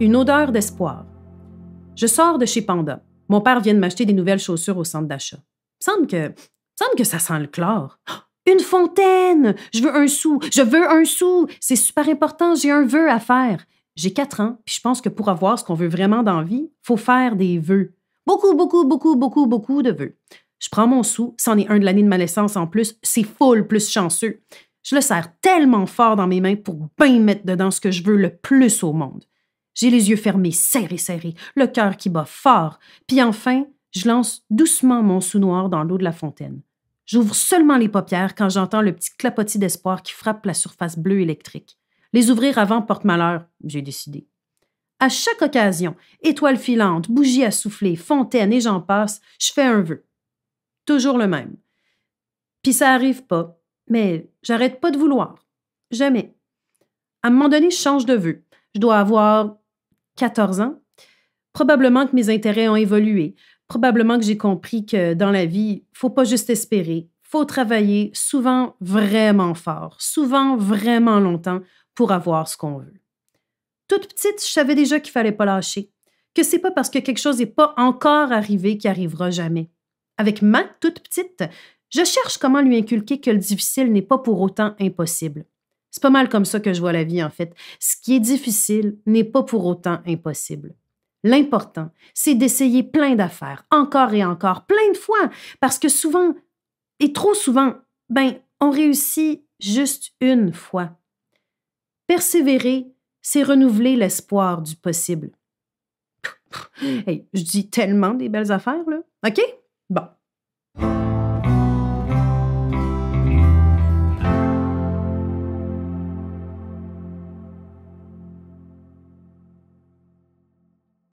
une odeur d'espoir. Je sors de chez Panda. Mon père vient de m'acheter des nouvelles chaussures au centre d'achat. Semble que, semble que ça sent le chlore. Oh, une fontaine! Je veux un sou! Je veux un sou! C'est super important, j'ai un vœu à faire. J'ai quatre ans, puis je pense que pour avoir ce qu'on veut vraiment dans vie, faut faire des vœux. Beaucoup, beaucoup, beaucoup, beaucoup, beaucoup de vœux. Je prends mon sou, c'en est un de l'année de ma naissance en plus, c'est full plus chanceux. Je le serre tellement fort dans mes mains pour bien mettre dedans ce que je veux le plus au monde. J'ai les yeux fermés, serrés, serrés, le cœur qui bat fort, puis enfin, je lance doucement mon sou noir dans l'eau de la fontaine. J'ouvre seulement les paupières quand j'entends le petit clapotis d'espoir qui frappe la surface bleue électrique. Les ouvrir avant porte malheur, j'ai décidé. À chaque occasion, étoile filante, bougie à souffler, fontaine et j'en passe, je fais un vœu. Toujours le même. Puis ça arrive pas, mais j'arrête pas de vouloir. Jamais. À un moment donné, je change de vœu. Je dois avoir 14 ans, probablement que mes intérêts ont évolué, probablement que j'ai compris que dans la vie, faut pas juste espérer, faut travailler souvent vraiment fort, souvent vraiment longtemps pour avoir ce qu'on veut. Toute petite, je savais déjà qu'il fallait pas lâcher, que c'est pas parce que quelque chose n'est pas encore arrivé qu'il arrivera jamais. Avec ma toute petite, je cherche comment lui inculquer que le difficile n'est pas pour autant impossible. C'est pas mal comme ça que je vois la vie, en fait. Ce qui est difficile n'est pas pour autant impossible. L'important, c'est d'essayer plein d'affaires, encore et encore, plein de fois, parce que souvent, et trop souvent, ben, on réussit juste une fois. Persévérer, c'est renouveler l'espoir du possible. Hey, je dis tellement des belles affaires, là. OK?